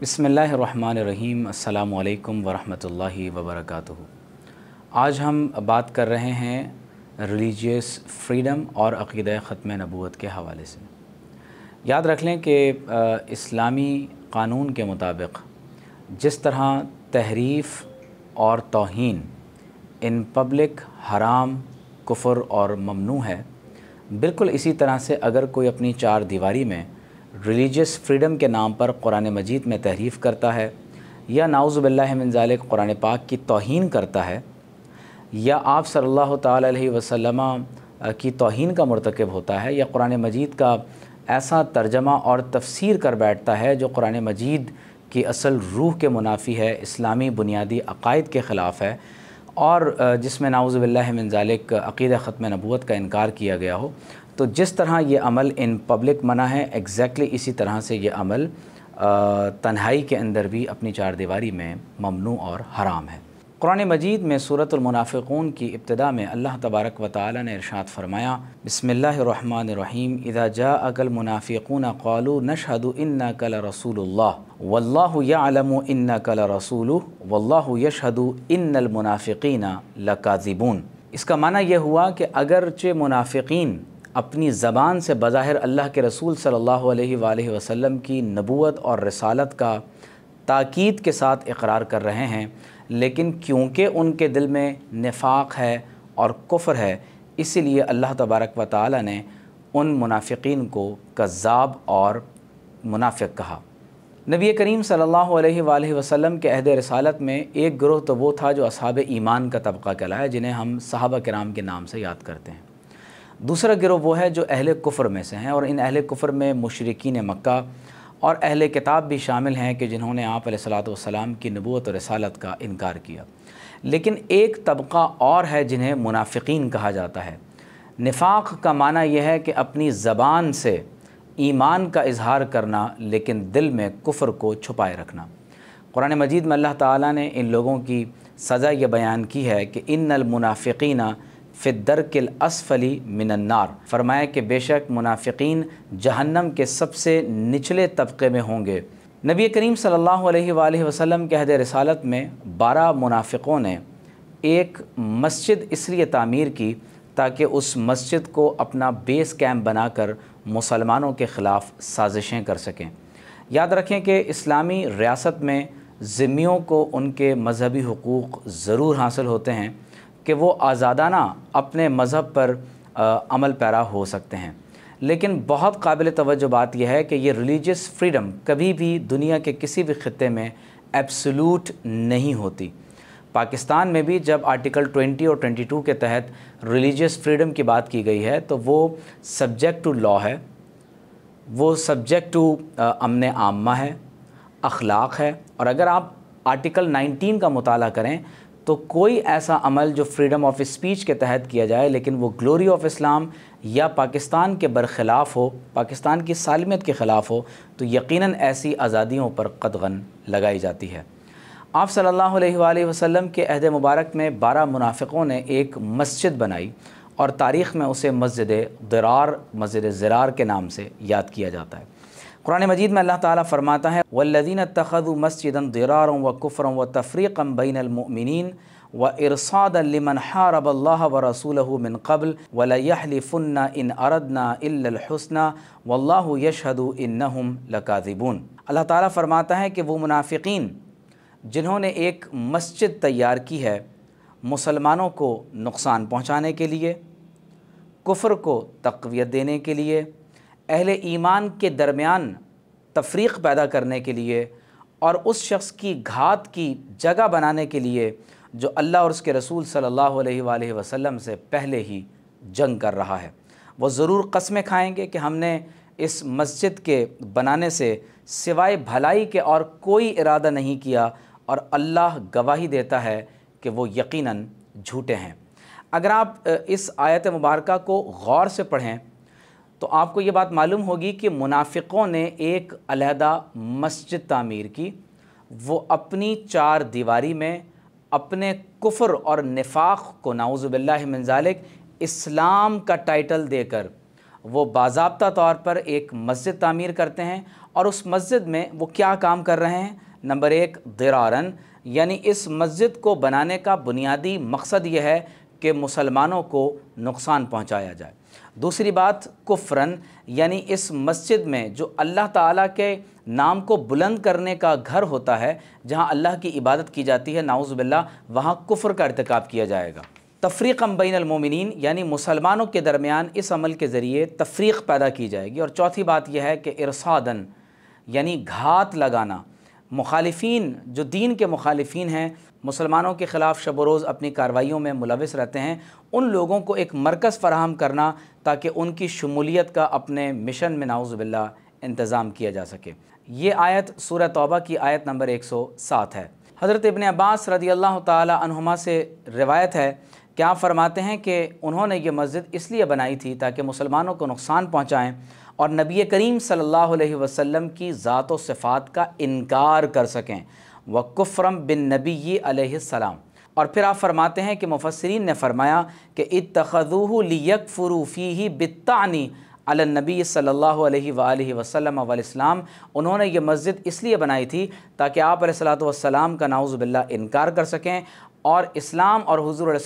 बसमीम् अल्लाम वरहमतुल्लाहि वबरकातुहु आज हम बात कर रहे हैं रिलीजियस फ्रीडम और अक़ीद ख़त्म नबूत के हवाले से याद रख लें कि इस्लामी क़ानून के मुताबिक जिस तरह तहरीफ़ और तोहन इन पब्लिक हराम कुफर और ममनू है बिल्कुल इसी तरह से अगर कोई अपनी चार दीवारी में रिलीजियस फ्रीडम के नाम पर कुरान मजीद में तहरीफ़ करता है या नाउज़बिल्लाजाल कुरान पाक की तोहन करता है या आप सल्लल्लाहु अलैहि वसल्लम की तोहन का मरतकब होता है या कुरान मजीद का ऐसा तर्जमा और तफसीर कर बैठता है जो कुरान मजीद की असल रूह के मुनाफी है इस्लामी बुनियादी अकायद के ख़िलाफ़ है और जिसमें नाउज़बिल्लाजालक अक़ीद ख़त्म नबूत का इनकार किया गया हो तो जिस तरह ये अमल इन पब्लिक मना है एग्जैक्टली इसी तरह से ये अमल तन्हाई के अंदर भी अपनी चारदीवारी में ममनू और हराम है कुरान मजीद में सूरतमनाफ़िक़ून की इब्तदा में अल्लाह तबारक व ताली ने इरशाद फरमाया रहीम इदा जा अकल मुनाफ़िकून कौलू नशहद इन्ना कल रसूल वल्लाह यालम इन्ना कल रसूल वल्लाह यशहद इन्नल मुनाफ़िकीन लकाजिबून इसका माना यह हुआ कि अगरचे मुनाफ़िकीन अपनी ज़बान से बज़ाहिर अल्लाह के रसूल सल्लल्लाहु अलैहि वसल्लम की नबूत और रसालत का ताक़ीद के साथ इकरार कर रहे हैं लेकिन क्योंकि उनके दिल में निफाक है और कुफ्र है इसीलिए अल्लाह तबारक व ताली ने उन मुनाफिकीन को कज़ाब और मुनाफिक कहा नबी करीम सल्लल्लाहु अलैहि वसल्लम के अहद रसालत में एक ग्रोह तो वो था जो असाब ईमान का तबका कहलाया जिन्हें हम साहबा कराम के नाम से याद करते हैं दूसरा गिरोह वो है जो अहल कुफ़र में से हैं और इन अहल कुफ़र में मशरकिन मक्का और अहल किताब भी शामिल हैं कि जिन्होंने आप सलाम की नबूत और रसालत का इनकार किया लेकिन एक तबका और है जिन्हें मुनाफिकीन कहा जाता है नफाक का माना यह है कि अपनी ज़बान से ईमान का इजहार करना लेकिन दिल में कुफ़र को छुपाए रखना कुरान मजीद में अल्लाह ताली ने इन लोगों की सज़ा यह बयान की है कि इन नलमुनाफिकीना फ़िदर किल असफली मिनन्नार फरमाया कि बेशक मुनाफिकीन जहन्नम के सबसे निचले तबके में होंगे नबी करीम सल्लल्लाहु अलैहि वसल्लम के हद रसालत में बारह मुनाफिकों ने एक मस्जिद इसलिए तामीर की ताकि उस मस्जिद को अपना बेस कैम्प बनाकर मुसलमानों के ख़िलाफ़ साजिशें कर सकें याद रखें कि इस्लामी रियासत में ज़िमियों को उनके मजहबी हकूक़ ज़रूर हासिल होते हैं कि वो आज़ादाना अपने मज़हब पर अमल पैरा हो सकते हैं लेकिन बहुत काबिल तवज्जो बात यह है कि ये रिलीजियस फ्रीडम कभी भी दुनिया के किसी भी ख़त्े में एब्सलूट नहीं होती पाकिस्तान में भी जब आर्टिकल 20 और 22 के तहत रिलीजियस फ्रीडम की बात की गई है तो वो सब्जेक्ट टू लॉ है वो सब्जेक्ट टू अमन आमा है अखलाक है और अगर आप आर्टिकल 19 का मताल करें तो कोई ऐसा अमल जो फ्रीडम ऑफ स्पीच के तहत किया जाए लेकिन वो ग्लोरी ऑफ इस्लाम या पाकिस्तान के बरखिलाफ़ हो पाकिस्तान की सालमियत के ख़िलाफ़ हो तो यकीनन ऐसी आज़ादियों पर कदगन लगाई जाती है आप सल्लल्लाहु अलैहि वसल्लम के अहद मुबारक में बारह मुनाफिकों ने एक मस्जिद बनाई और तारीख़ में उसे मस्जिद दरार मस्जिद ज़रार के नाम से याद किया जाता है कुरान मजीद में अल्लाह ताला फ़रमाता है वल्लिन तखद मस्जिद दरार व कुफ़र व तफ़रीक़म बैनमिन व इरसादमन हारबल्ला व रसूल मिन कबल वलफ़ुन्ना इन अरदना इल्लहसना वल्ला यशहद इन नहम लकाजिबून अल्लाह ताला फ़रमाता है कि वो मुनाफिकीन जिन्होंने एक मस्जिद तैयार की है मुसलमानों को नुकसान पहुँचाने के लिए कुफ़र को तकवीत देने के लिए अहल ईमान के दरमियान तफरीक़ पैदा करने के लिए और उस शख्स की घात की जगह बनाने के लिए जो अल्लाह और उसके रसूल सल्लल्लाहु अलैहि वसल्लम से पहले ही जंग कर रहा है वो ज़रूर कस्में खाएंगे कि हमने इस मस्जिद के बनाने से सिवाय भलाई के और कोई इरादा नहीं किया और अल्लाह गवाही देता है कि वो यकीनन झूठे हैं अगर आप इस आयत मुबारक को गौर से पढ़ें तो आपको ये बात मालूम होगी कि मुनाफिकों ने एक अलहदा मस्जिद तामीर की वो अपनी चार दीवारी में अपने कुफ्र और निफाक को नाउज़बिल्लाजालिक इस्लाम का टाइटल देकर वो बाबा तौर पर एक मस्जिद तामीर करते हैं और उस मस्जिद में वो क्या काम कर रहे हैं नंबर एक दरारन यानी इस मस्जिद को बनाने का बुनियादी मकसद यह है कि मुसलमानों को नुकसान पहुंचाया जाए दूसरी बात कुफ्रन यानी इस मस्जिद में जो अल्लाह ताला के नाम को बुलंद करने का घर होता है जहां अल्लाह की इबादत की जाती है नाउज़बिल्ला वहां कुफ्र का irtikab किया जाएगा तफरीक अम्बिनमिन यानी मुसलमानों के दरमियान इस अमल के ज़रिए तफरीक पैदा की जाएगी और चौथी बात यह है कि इरसादन यानी घात लगाना मुखालफी जो दीन के मुखालफी हैं मुसलमानों के ख़िलाफ़ शब रोज़ अपनी कार्रवाईों में मुलविस रहते हैं उन लोगों को एक मरकज़ फ़राहम करना ताकि उनकी शमूलियत का अपने मिशन में नाउज़बिल्ला इंतज़ाम किया जा सके ये आयत सूर तौबा की आयत नंबर एक सौ सात है हज़रत इबन अब्बास रदी अल्लाह तुमा से रिवायत है क्या फरमाते हैं कि उन्होंने ये मस्जिद इसलिए बनाई थी ताकि मुसलमानों को नुकसान पहुँचाएँ और नबी करीम सल्लल्लाहु अलैहि वसल्लम की ज़ात व सिफ़ात का इनकार कर सकें वक़ुफ़रम बिन नबी अलैहिस्सलाम और फिर आप फरमाते हैं कि मुफसरीन ने फरमाया कि इतखजूह लियक फ़ुरूफ़ी ही बितानी अलनबी सल्ला वसलम वसलाम उन्होंने ये मस्जिद इसलिए बनाई थी ताकि आप सलाम का नाउज़बिल्ला इनकार कर सकें और इस्लाम और हजूर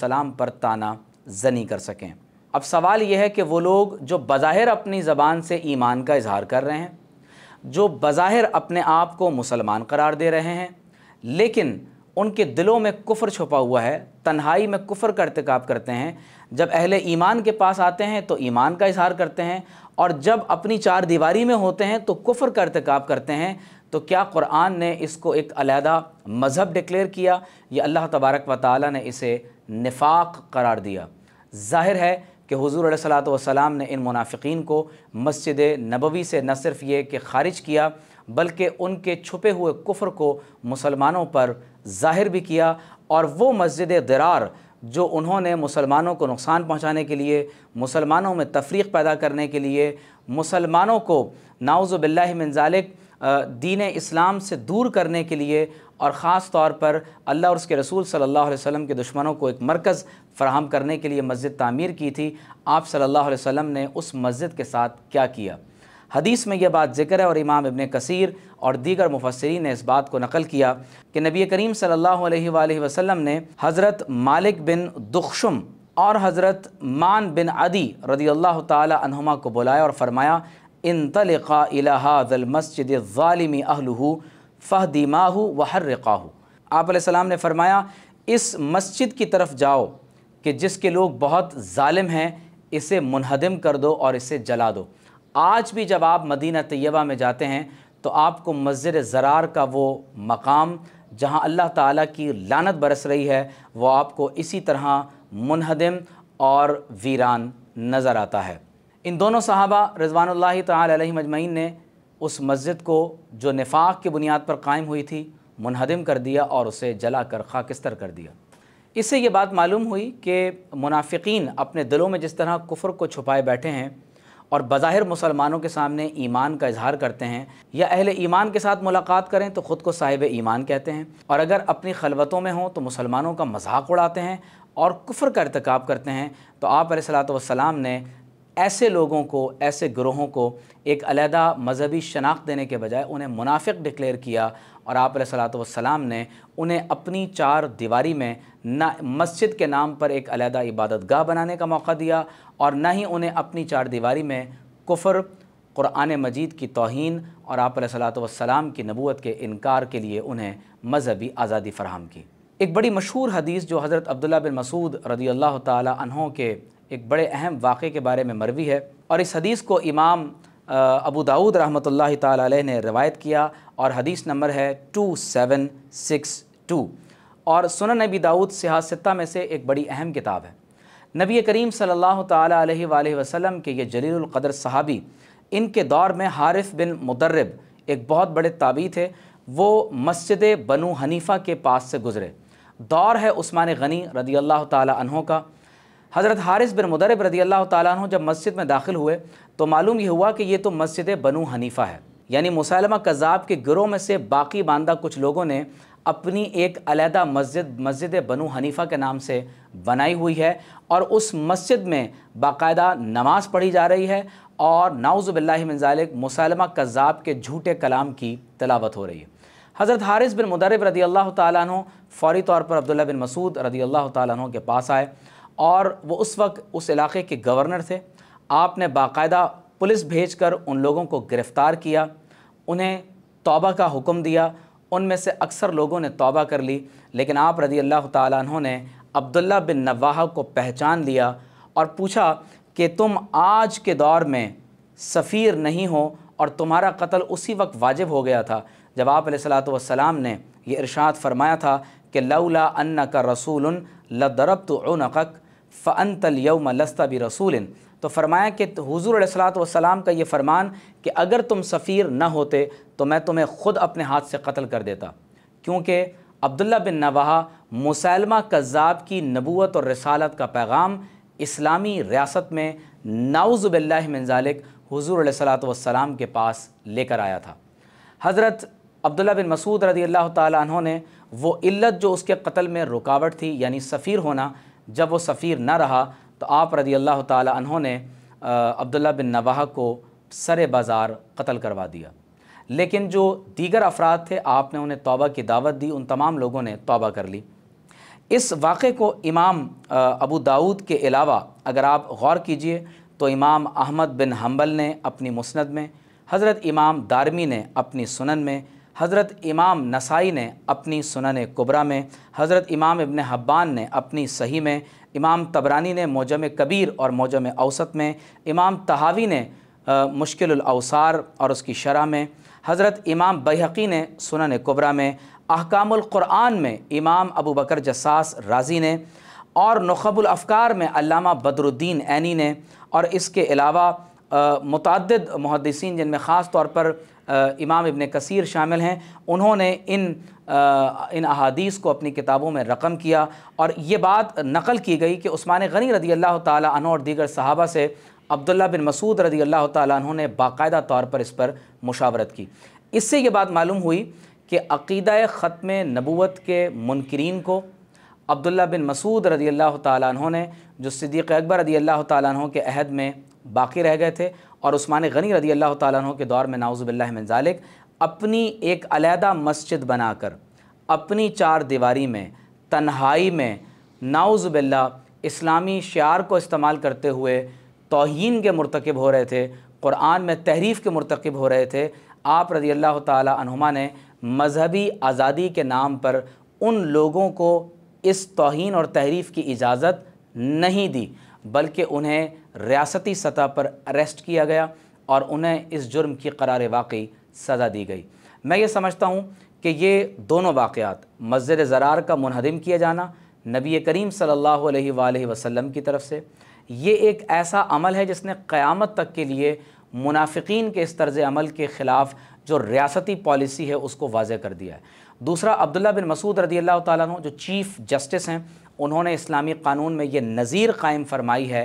सलाम पर ताना जनी कर सकें अब सवाल यह है कि वो लोग जो बज़ाहिर अपनी ज़बान से ईमान का इजहार कर रहे हैं जो बज़ाहिर अपने आप को मुसलमान करार दे रहे हैं लेकिन उनके दिलों में कुफ़र छुपा हुआ है तन्हाई में कुफ़र का इरतकब करते हैं जब अहले ईमान के पास आते हैं तो ईमान का इजहार करते हैं और जब अपनी चार दीवारी में होते हैं तो कुफ़र का इरतकब करते हैं तो क्या कुरान ने इसको एक अलहदा मज़हब डिक्लेयर किया या अल्लाह तबारक व ताली ने इसे निफाक करार दिया ज़ाहिर है कि हजूर सलात वसलाम ने इन मुनाफिकीन को मस्जिद नबवी से न सिर्फ ये कि खारिज किया बल्कि उनके छुपे हुए कुफ्र को मुसलमानों पर ज़ाहिर भी किया और वो मस्जिद दरार जो उन्होंने मुसलमानों को नुकसान पहुंचाने के लिए मुसलमानों में तफरीक़ पैदा करने के लिए मुसलमानों को नाउज़बिल्लाजालिक दीन इस्लाम से दूर करने के लिए और ख़ास तौर पर अल्लाह और उसके रसूल सल्लल्लाहु अलैहि वसल्लम के दुश्मनों को एक मरकज़ फ़राहम करने के लिए मस्जिद तामीर की थी आप सल्लल्लाहु अलैहि वसल्लम ने उस मस्जिद के साथ क्या किया हदीस में यह बात जिक्र है और इमाम इबन कसीर और दीगर मुफसरीन ने इस बात को नकल किया कि नबी करीम सल्लल्लाहु अलैहि वसल्लम ने हज़रत मालिक बिन दुखशुम और हज़रत मान बिन अदी रदी अल्लाह तुमा को बुलाया और फरमाया इन तलक़ा इलाहादल मस्जिद ालमी अहलू फ़ह हर वहर रिकाहू आप सलाम ने फरमाया इस मस्जिद की तरफ जाओ कि जिसके लोग बहुत ालिम हैं इसे मुनहदम कर दो और इसे जला दो आज भी जब आप मदीना तयबा में जाते हैं तो आपको मस्जिद ज़रार का वो मकाम जहाँ अल्लाह ताला की लानत बरस रही है वो आपको इसी तरह मुनहदम और वीरान नज़र आता है इन दोनों साहबा रजवान तजमैन ने उस मस्जिद को जो निफाक की बुनियाद पर कायम हुई थी मुनहदम कर दिया और उसे जला कर खाकिस्तर कर दिया इससे ये बात मालूम हुई कि मुनाफिकीन अपने दिलों में जिस तरह कुफर को छुपाए बैठे हैं और बज़ाहिर मुसलमानों के सामने ईमान का इजहार करते हैं या अहले ईमान के साथ मुलाकात करें तो ख़ुद को साहिब ईमान कहते हैं और अगर अपनी खलवतों में हों तो मुसलमानों का मजाक उड़ाते हैं और कुफर का कर इरतकब करते हैं तो आप सलाम ने ऐसे लोगों को ऐसे ग्रोहों को एक अलहदा मजहबी शनाख्त देने के बजाय उन्हें मुनाफिक डिक्लेयर किया और आप सलाम ने उन्हें अपनी चार दीवारी में ना मस्जिद के नाम पर एक अलहदा इबादत गाह बनाने का मौका दिया और ना ही उन्हें अपनी चार दीवारी में कुफर क़ुरान मजीद की तोहन और आप सलाम की नबूत के इनकार के लिए उन्हें मजहबी आज़ादी फ़राहम की एक बड़ी मशहूर हदीस जो हज़रत अब्दुल्ला बिन मसूद रदी अल्लाह तहों के एक बड़े अहम वाक़े के बारे में मरवी है और इस हदीस को इमाम अबू दाऊद रहमत ला ने रवायत किया और हदीस नंबर है टू सेवन सिक्स टू और सुन नबी दाऊद सियासत्ता में से एक बड़ी अहम किताब है नबी करीम सल्लल्लाहु अलैहि वसल्लम के ये जलीलक़दर सहाबी इनके दौर में हारिफ बिन मुदर्रब एक बहुत बड़े ताबी थे वो मस्जिद बनु हनीफ़ा के पास से गुज़रे दौर है उस्मान गनी रदी अल्लाह तहों का हज़रत हारिस बिन मुदरब रदी अल्लाह तु जब मस्जिद में दाखिल हुए तो मालूम यह हुआ कि ये तो मस्जिद बनु हनीफ़ा है यानी मुसलमा कज़ाब के गिरोह में से बाकी बांदा कुछ लोगों ने अपनी एक अलहदा मस्जिद मस्जिद बनु हनीफ़ा के नाम से बनाई हुई है और उस मस्जिद में बाकायदा नमाज पढ़ी जा रही है और नाउज़बिल्लाजालिक मुसलमा कज़ाब के झूठे कलाम की तलावत हो रही है हज़रत हारिस बिन मुदरब रदी अल्लाह तौरी फ़ौरी तौर पर अब्दुल्ला बिन मसूद रदी अल्लाह तु के पास आए और वो उस वक्त उस इलाके के गवर्नर थे आपने बाकायदा पुलिस भेजकर उन लोगों को गिरफ़्तार किया उन्हें तौबा का हुक्म दिया उनमें से अक्सर लोगों ने तौबा कर ली लेकिन आप रदी अल्लाह तहों ने अब्दुल्ला बिन नवाह को पहचान लिया और पूछा कि तुम आज के दौर में सफ़ीर नहीं हो और तुम्हारा कत्ल उसी वक्त वाजिब हो गया था जब आप सलाम ने यह इरशाद फरमाया था कि लौला अन्ना का रसूल लदरब तो नक़क फ़न यौम लस्ता भी रसूल तो फरमाया कि हुजूर सलाम का ये फरमान कि अगर तुम सफ़ीर न होते तो मैं तुम्हें ख़ुद अपने हाथ से कत्ल कर देता क्योंकि अब्दुल्ला बिन नवाह मुसलमा कज़ाब की नबूत और रसालत का पैगाम इस्लामी रियासत में नाउज़बिल्लाजालिक हजूर सलाम के पास लेकर आया था हज़रत अब्दुल्ला बिन मसूद रदी अल्लाह तहों ने वो इल्लत जो उसके कत्ल में रुकावट थी यानी सफ़ीर होना जब वो सफ़ीर न रहा तो आप रदी अल्लाह तहों ने अब्दुल्ला बिन नवाह को सर बाज़ार कत्ल करवा दिया लेकिन जो दीगर अफराद थे आपने उन्हें तोबा की दावत दी उन तमाम लोगों ने तोबा कर ली इस वाक़े को इमाम अबू दाऊद के अलावा अगर आप गौर कीजिए तो इमाम अहमद बिन हम्बल ने अपनी मुसंद में हज़रत इमाम दारमी ने अपनी सुनन में हज़रत इमाम नसाई ने अपनी सुनन कुबरा में हज़रत इमाम इबन हब्बान ने अपनी सही में इमाम तबरानी ने मौजम कबीर और मौजम अवसत में इमाम तहावी ने मुश्किल अवसार और उसकी शरह में हज़रत इमाम बहकी ने सुनन कुबरा में अहकाम क़ुरान में इमाम अबू बकर जसास राज़ी ने और नखबुल अफकार में अलामा बदरुद्दीन ऐनी ने और इसके अलावा मतदद मुहदसिन जिनमें ख़ास तौर पर इमाम इबन कसीर शामिल हैं उन्होंने इन आ, इन अहादीस को अपनी किताबों में रकम किया और ये बात नकल की गई कि उस्मान गनी रदी अल्लाह तन और दीगर साहबा से अब्दुल्ला बिन मसूद रदी अल्लाह तु ने बाकायदा तौर पर इस पर मुशावरत की इससे ये बात मालूम हुई कि अक़ीद ख़त्म नबूत के मुनकरीन को अब्दुल्ला बिन मसूद रदी अल्लाह तु ने जो सिद्दीक़ अकबर रदी अल्लाह तहद के अहद में बाकी रह गए थे और उस्मान गनी रदी अल्लाह तु के दौर में नाउज़बिल्लाजालिक अपनी एक अलहदा मस्जिद बनाकर अपनी चार दीवारी में तन्हाई में नाउज़बिल्ला इस्लामी शार को इस्तेमाल करते हुए तोहन के मरतकब हो रहे थे क़ुरान में तहरीफ़ के मरतकब हो रहे थे आप रदी अल्लाह तुमा ने मजहबी आज़ादी के नाम पर उन लोगों को इस तोहन और तहरीफ़ की इजाज़त नहीं दी बल्कि उन्हें रियासती सतह पर अरेस्ट किया गया और उन्हें इस जुर्म की करार वाकई सज़ा दी गई मैं ये समझता हूँ कि ये दोनों वाक़ात मस्जिद ज़रार का मुनहदम किया जाना नबी करीम सल्ला वसम की तरफ से ये एक ऐसा अमल है जिसने क़्यामत तक के लिए मुनाफिकीन के इस तर्ज अमल के ख़िलाफ़ जो रियासती पॉलिसी है उसको वाज़ कर दिया है दूसरा अब्दुल्ला बिन मसूद रदी अल्लाह तु जो चीफ़ जस्टिस हैं उन्होंने इस्लामी क़ानून में ये नज़ीर कायम फरमाई है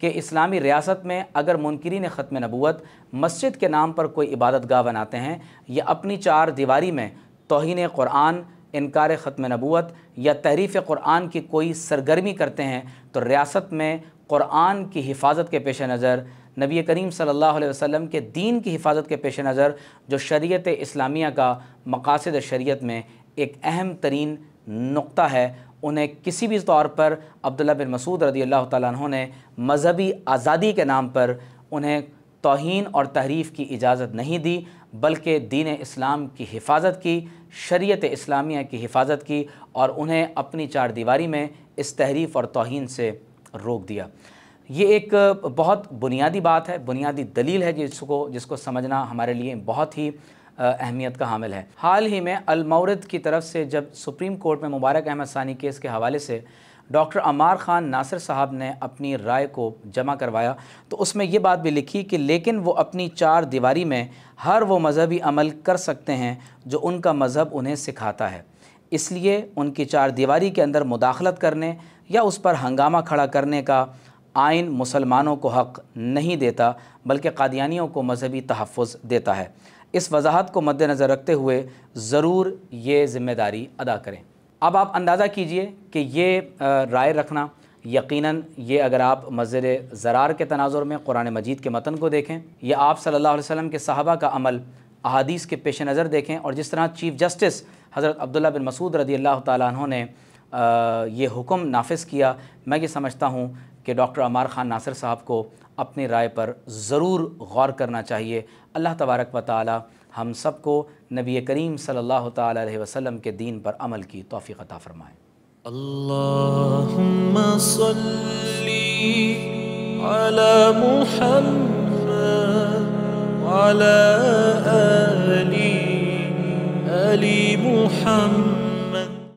कि इस्लामी रियासत में अगर मुनकरीन ख़त्म नबूत मस्जिद के नाम पर कोई इबादत गाह बनाते हैं या अपनी चार दीवारी में तोहन क़ुरान इनकार ख़त्म नबूत या तहरीफ़ क़ुरान की कोई सरगर्मी करते हैं तो रियासत में क़ुरान की हिफाजत के पेश नज़र नबी करीम सल्लल्लाहु अलैहि वसल्लम के दीन की हिफाजत के पेश नज़र जो शरीयत इस्लामिया का मकासद शरीयत में एक अहम तरीन नुक्ता है उन्हें किसी भी तौर पर अब्दुल्ला बिन मसूद रदी अल्लाह तु ने मजहबी आज़ादी के नाम पर उन्हें तोहन और तहरीफ़ की इजाज़त नहीं दी बल्कि दीन इस्लाम की हिफाजत की शरीत इस्लामिया की हिफाजत की और उन्हें अपनी चार दीवारी में इस तहरीफ़ और तोहन से रोक दिया ये एक बहुत बुनियादी बात है बुनियादी दलील है जिसको जिसको समझना हमारे लिए बहुत ही अहमियत का हामिल है हाल ही में अलमौरद की तरफ से जब सुप्रीम कोर्ट में मुबारक अहमद सानी केस के हवाले से डॉक्टर अमार ख़ान नासिर साहब ने अपनी राय को जमा करवाया तो उसमें ये बात भी लिखी कि लेकिन वो अपनी चार दीवारी में हर वो मजहबी अमल कर सकते हैं जो उनका मज़हब उन्हें सिखाता है इसलिए उनकी चार दीवारी के अंदर मुदाखलत करने या उस पर हंगामा खड़ा करने का आइन मुसलमानों को हक़ नहीं देता बल्कि कादियानियों को मजहबी तहफ़ देता है इस वजाहत को मद्देनज़र रखते हुए ज़रूर ये ज़िम्मेदारी अदा करें अब आप अंदाज़ा कीजिए कि ये राय रखना यकीनन ये अगर आप मज़र ज़रार के तनाजुर में कुरान मजीद के मतन को देखें या आप सल्लल्लाहु अलैहि वसल्लम के सहाबा का अमल अहादीस के पेश नज़र देखें और जिस तरह चीफ़ जस्टिस हज़रत अब्दुल्ला बिन मसूद रदी अल्लाह तु ने ये हुक्म नाफ़ किया मैं ये समझता हूँ कि डॉक्टर अमार ख़ान नासिर साहब को अपनी राय पर ज़रूर गौर करना चाहिए अल्लाह तबारक व ताली हम सबको नबी करीम सल्लल्लाहु अलैहि वसल्लम के दीन पर अमल की तोफ़ी अता फ़रमाएँ मुहम्मद